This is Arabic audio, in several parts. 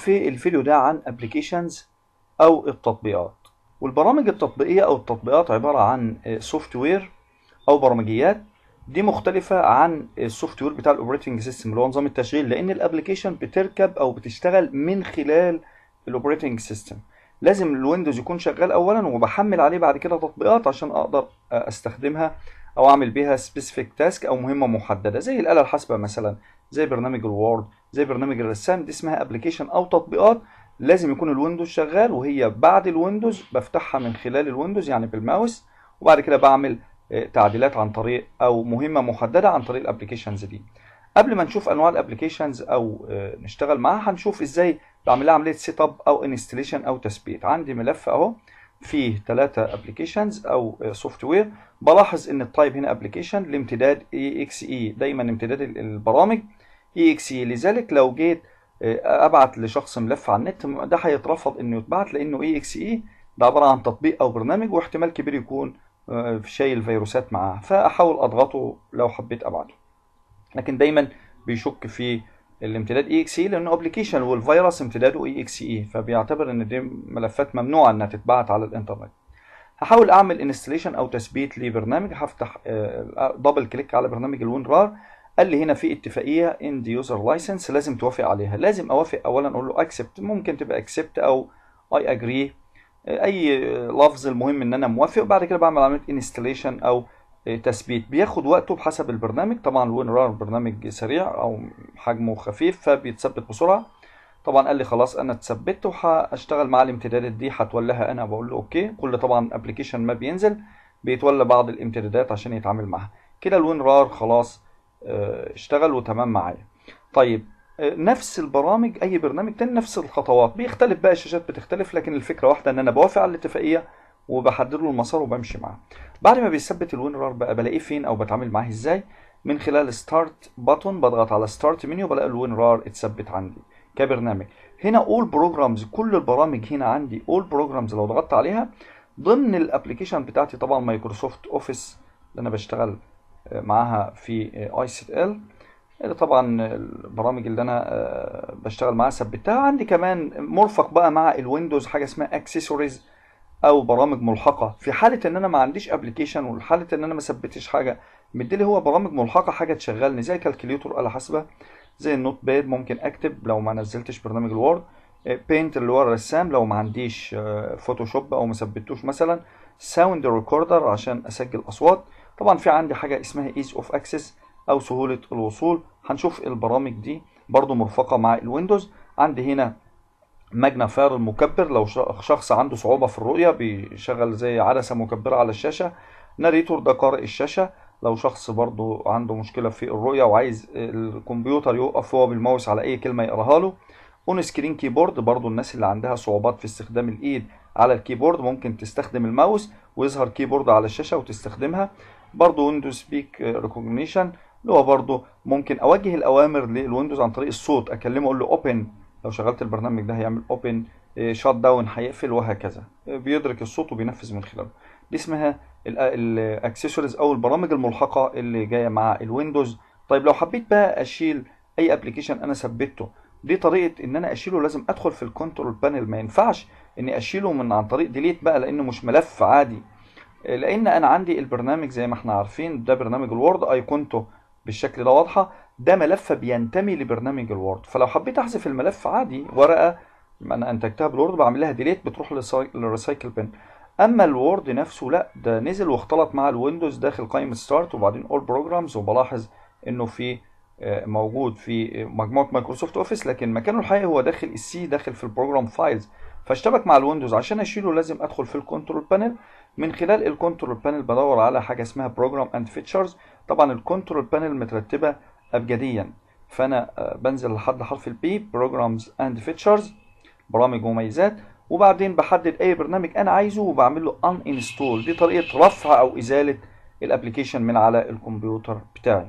في الفيديو ده عن ابلكيشنز أو التطبيقات والبرامج التطبيقية أو التطبيقات عبارة عن سوفت وير أو برمجيات دي مختلفة عن السوفت وير بتاع الاوبريتنج سيستم اللي هو نظام التشغيل لأن الابلكيشن بتركب أو بتشتغل من خلال الاوبريتنج سيستم لازم الويندوز يكون شغال أولا وبحمل عليه بعد كده تطبيقات عشان أقدر أستخدمها أو أعمل بيها سبيسيفيك تاسك أو مهمة محددة زي الآلة الحاسبة مثلا زي برنامج الوورد زي برنامج الرسام دي اسمها ابلكيشن او تطبيقات لازم يكون الويندوز شغال وهي بعد الويندوز بفتحها من خلال الويندوز يعني بالماوس وبعد كده بعمل آه، تعديلات عن طريق او مهمه محدده عن طريق الابلكيشنز دي قبل ما نشوف انواع الابلكيشنز او آه، نشتغل معاها هنشوف ازاي بعمل لها عمليه سيت اب او انستليشن او تثبيت عندي ملف اهو فيه ثلاثة ابلكيشنز او سوفت آه، وير بلاحظ ان التايب هنا ابلكيشن لامتداد اي اكس اي دايما امتداد البرامج اي اكس اي لذلك لو جيت آه، ابعت لشخص ملف على النت ده هيترفض انه يتبعت لانه اي اكس اي ده عباره عن تطبيق او برنامج واحتمال كبير يكون آه، شايل فيروسات معاه فاحاول اضغطه لو حبيت ابعته لكن دايما بيشك في الامتداد اي اكس اي لانه ابلكيشن والفيروس امتداده اي اكس اي فبيعتبر ان دي ملفات ممنوعه انها تتبعت على الانترنت هحاول اعمل انستليشن او تثبيت لبرنامج هفتح دبل آه، كليك على برنامج رار قال لي هنا في اتفاقيه اند يوزر لايسنس لازم توافق عليها لازم اوافق اولا اقول له اكسبت ممكن تبقى اكسبت او اي اجري اي لفظ المهم ان انا موافق وبعد كده بعمل عمليه انستليشن او تثبيت بياخد وقته بحسب البرنامج طبعا الوين رار برنامج سريع او حجمه خفيف فبيتثبت بسرعه طبعا قال لي خلاص انا اتثبت وهشتغل مع الامتدادات دي هتولاها انا بقول له اوكي كل طبعا ابلكيشن ما بينزل بيتولى بعض الامتدادات عشان يتعامل معها كده الوين رار خلاص آه، اشتغل وتمام معايا طيب آه، نفس البرامج اي برنامج تاني نفس الخطوات بيختلف بقى الشاشات بتختلف لكن الفكره واحده ان انا بوافق على الاتفاقيه وبحدد له المسار وبمشي معاه بعد ما بيثبت الوينرر بقى بلاقيه فين او بتعامل معاه ازاي من خلال ستارت بتون بضغط على ستارت منيو بلاقي الوينرر اتثبت عندي كبرنامج هنا اول بروجرامز كل البرامج هنا عندي اول بروجرامز لو ضغطت عليها ضمن الابلكيشن بتاعتي طبعا مايكروسوفت اوفيس اللي انا بشتغل معاها في اي سي ال اللي طبعا البرامج اللي انا آه، بشتغل معاها ثبتها عندي كمان مرفق بقى مع الويندوز حاجه اسمها اكسسوارز او برامج ملحقه في حاله ان انا ما عنديش ابلكيشن وحاله ان انا ما ثبتش حاجه مديلي هو برامج ملحقه حاجه تشغلني زي كالكليتور على حاسبه زي النوت باد ممكن اكتب لو ما نزلتش برنامج الوورد بينت آه، اللي هو الرسام لو ما عنديش فوتوشوب او ما ثبتوش مثلا ساوند ريكوردر عشان اسجل اصوات طبعا في عندي حاجه اسمها ايز اوف اكسس او سهوله الوصول هنشوف البرامج دي برضو مرفقه مع الويندوز عندي هنا ماجنا فاير المكبر لو شخص عنده صعوبه في الرؤيه بيشغل زي عدسه مكبره على الشاشه ناريتور ده قارئ الشاشه لو شخص برضو عنده مشكله في الرؤيه وعايز الكمبيوتر يوقف هو بالماوس على اي كلمه يقراها له اون سكرين كيبورد برضو الناس اللي عندها صعوبات في استخدام الايد على الكيبورد ممكن تستخدم الماوس ويظهر كيبورد على الشاشه وتستخدمها برضو ويندوز سبيك ريكوجنيشن اللي هو برضو ممكن اوجه الاوامر للويندوز عن طريق الصوت اكلمه اقول له اوبن لو شغلت البرنامج ده هيعمل اوبن شات داون هيقفل وهكذا آه، بيدرك الصوت وبينفذ من خلاله دي اسمها الاكسسوارز آه، او البرامج الملحقه اللي جايه مع الويندوز طيب لو حبيت بقى اشيل اي ابلكيشن انا ثبته دي طريقه ان انا اشيله لازم ادخل في الكنترول بانل ما ينفعش اني اشيله من عن طريق ديليت بقى لانه مش ملف عادي لان انا عندي البرنامج زي ما احنا عارفين ده برنامج الوورد ايقونته بالشكل ده واضحه ده ملف بينتمي لبرنامج الوورد فلو حبيت احذف الملف عادي ورقه انا انتجتها بالوورد بعمل لها ديليت بتروح للريسايكل بن اما الوورد نفسه لا ده نزل واختلط مع الويندوز داخل قائمه ستارت وبعدين اول بروجرامز وبلاحظ انه في آه، موجود في مجموعه مايكروسوفت اوفيس لكن مكانه الحقيقي هو داخل السي e داخل في البروجرام فايلز فاشتبك مع الويندوز عشان اشيله لازم ادخل في الكنترول بانل من خلال الكنترول بانل بدور على حاجه اسمها بروجرام اند فيتشرز طبعا الكنترول بانل مترتبه ابجديا فانا آه، بنزل لحد حرف البي بروجرامز اند فيتشرز برامج ومميزات وبعدين بحدد اي برنامج انا عايزه وبعمل له ان انستول دي طريقه رفع او ازاله الابلكيشن من على الكمبيوتر بتاعي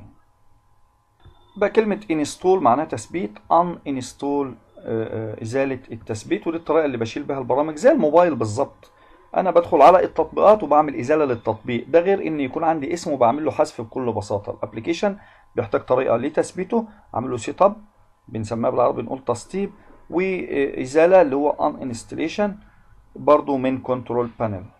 بقى كلمة انستول معناها تثبيت ان انستول آه، آه، ازالة التثبيت ودي الطريقة اللي بشيل بها البرامج زي الموبايل بالظبط انا بدخل على التطبيقات وبعمل ازالة للتطبيق ده غير ان يكون عندي اسم وبعمل له حذف بكل بساطة الابلكيشن بيحتاج طريقة لتثبيته عامل له سيت اب بنسميها بالعربي نقول تسطيب وازالة اللي هو ان انستليشن برضو من كنترول بانل